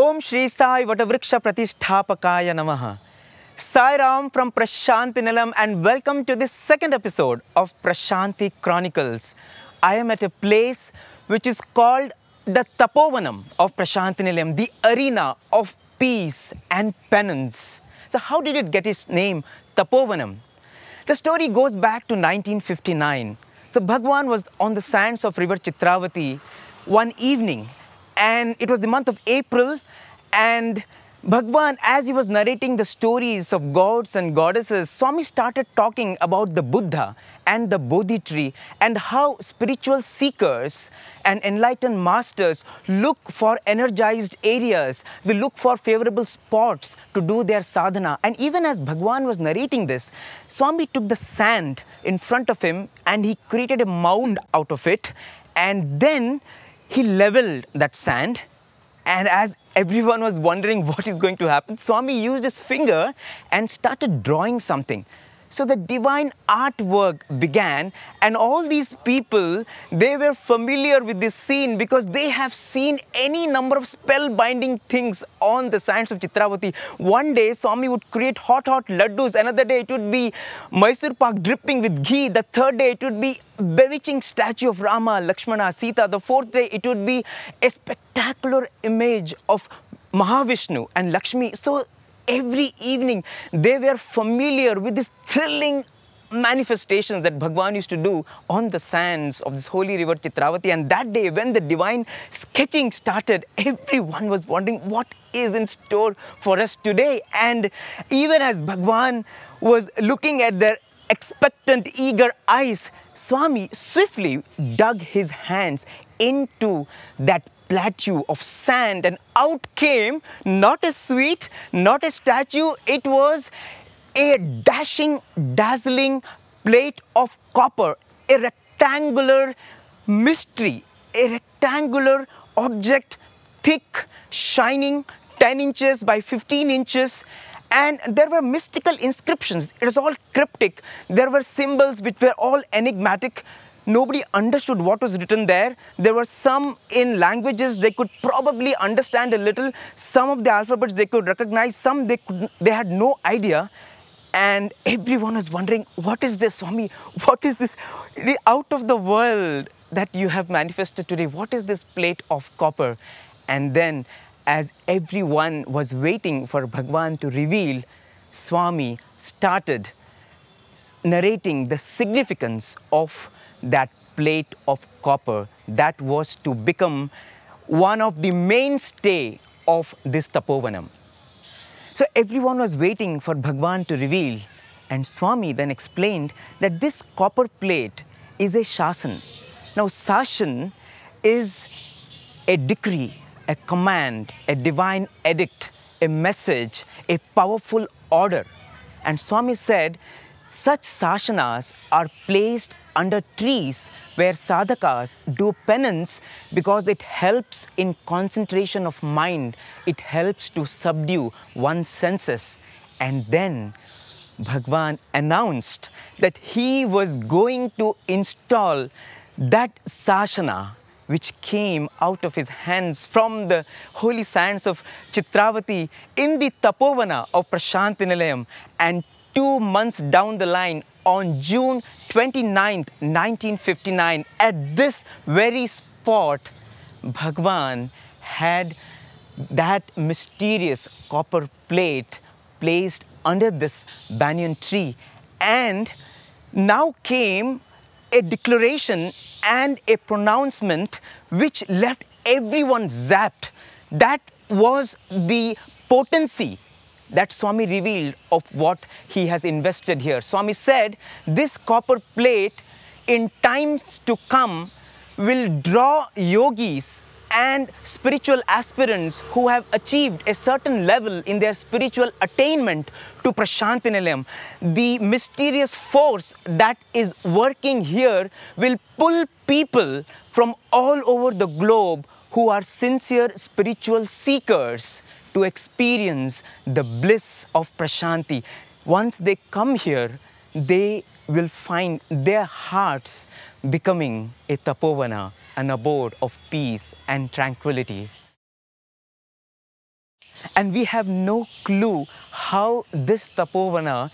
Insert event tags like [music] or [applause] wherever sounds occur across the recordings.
Om Shri Sai Vatavriksha Pratisthapakaya Namaha. Sai Ram from Prashanti Nilam and welcome to the second episode of Prashanti Chronicles. I am at a place which is called the Tapovanam of Prashanti Nilam, the arena of peace and penance. So how did it get its name, Tapovanam? The story goes back to 1959. So Bhagwan was on the sands of river Chitravati one evening and it was the month of April and Bhagwan, as he was narrating the stories of gods and goddesses, Swami started talking about the Buddha and the Bodhi tree and how spiritual seekers and enlightened masters look for energized areas, they look for favorable spots to do their sadhana. And even as Bhagwan was narrating this, Swami took the sand in front of him and he created a mound out of it and then he leveled that sand and as everyone was wondering [laughs] what is going to happen, Swami used his finger and started drawing something. So the divine artwork began and all these people, they were familiar with this scene because they have seen any number of spell-binding things on the science of Chitravati. One day Swami would create hot hot laddus, another day it would be Mysore Park dripping with ghee, the third day it would be bewitching statue of Rama, Lakshmana, Sita, the fourth day it would be a spectacular image of Mahavishnu and Lakshmi. So every evening they were familiar with these thrilling manifestations that Bhagwan used to do on the sands of this holy river Chitravati. And that day, when the divine sketching started, everyone was wondering what is in store for us today. And even as Bhagwan was looking at their expectant, eager eyes, Swami swiftly dug his hands into that plateau of sand and out came not a sweet, not a statue, it was a dashing, dazzling plate of copper, a rectangular mystery, a rectangular object, thick, shining, 10 inches by 15 inches, and there were mystical inscriptions. It was all cryptic. There were symbols which were all enigmatic nobody understood what was written there. There were some in languages they could probably understand a little. Some of the alphabets they could recognize, some they, could, they had no idea. And everyone was wondering, what is this, Swami? What is this out of the world that you have manifested today? What is this plate of copper? And then, as everyone was waiting for Bhagwan to reveal, Swami started narrating the significance of that plate of copper that was to become one of the mainstay of this Tapovanam. So everyone was waiting for Bhagwan to reveal and Swami then explained that this copper plate is a shasan. Now shasan is a decree, a command, a divine edict, a message, a powerful order. And Swami said such sashanas are placed under trees where sadhakas do penance because it helps in concentration of mind, it helps to subdue one's senses. And then Bhagwan announced that he was going to install that sashana which came out of his hands from the holy sands of Chitravati in the Tapovana of Prashantinilayam and two months down the line on June 29, 1959, at this very spot, Bhagwan had that mysterious copper plate placed under this banyan tree. And now came a declaration and a pronouncement which left everyone zapped. That was the potency that Swami revealed of what he has invested here. Swami said, This copper plate in times to come will draw yogis and spiritual aspirants who have achieved a certain level in their spiritual attainment to Prashantinilam. The mysterious force that is working here will pull people from all over the globe who are sincere spiritual seekers to experience the bliss of prashanti. Once they come here, they will find their hearts becoming a tapovana, an abode of peace and tranquility. And we have no clue how this tapovana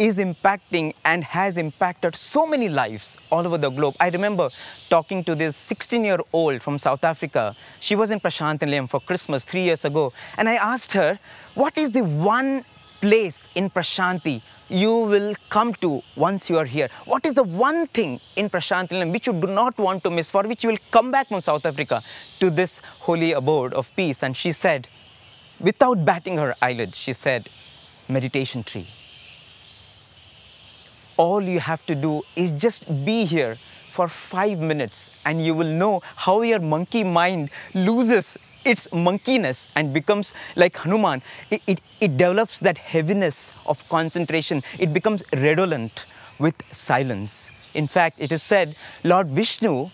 is impacting and has impacted so many lives all over the globe. I remember talking to this 16-year-old from South Africa. She was in Prashantanlayam for Christmas three years ago, and I asked her, what is the one place in Prashanti you will come to once you are here? What is the one thing in Prashantilam which you do not want to miss, for which you will come back from South Africa to this holy abode of peace? And she said, without batting her eyelid, she said, meditation tree all you have to do is just be here for five minutes and you will know how your monkey mind loses its monkeyness and becomes like Hanuman. It, it, it develops that heaviness of concentration. It becomes redolent with silence. In fact, it is said Lord Vishnu,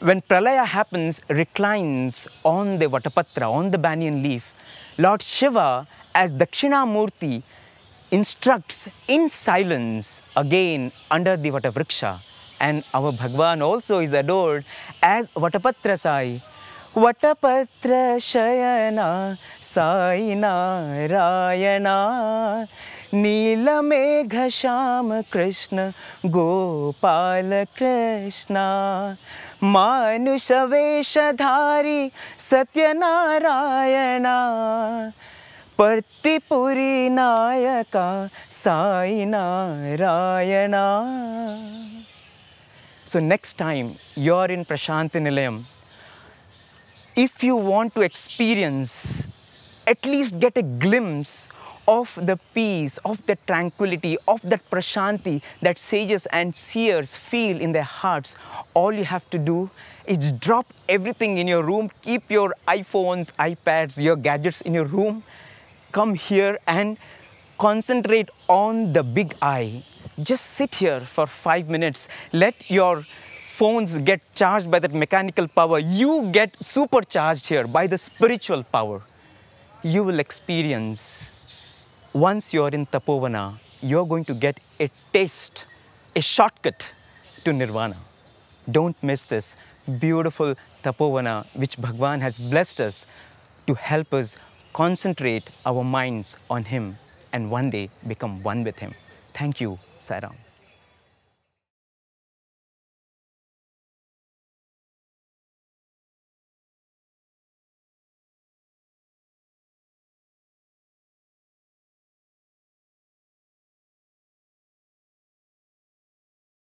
when pralaya happens, reclines on the Vatapatra, on the banyan leaf. Lord Shiva, as Dakshinamurti, instructs in silence again under the Vatavriksha. And our Bhagwan also is adored as Vatapatra Sai. Vatapatra Shayana Sai Narayana Neelamegha Shama Krishna Gopala Krishna Satya Narayana So next time you're in Prashanti Nilayam, if you want to experience, at least get a glimpse of the peace, of the tranquility, of that prashanti that sages and seers feel in their hearts, all you have to do is drop everything in your room, keep your iPhones, iPads, your gadgets in your room, come here and concentrate on the big eye. Just sit here for five minutes. Let your phones get charged by that mechanical power. You get supercharged here by the spiritual power. You will experience, once you're in Tapovana, you're going to get a taste, a shortcut to Nirvana. Don't miss this beautiful Tapovana which Bhagwan has blessed us to help us concentrate our minds on Him and one day become one with Him. Thank you, Sairam.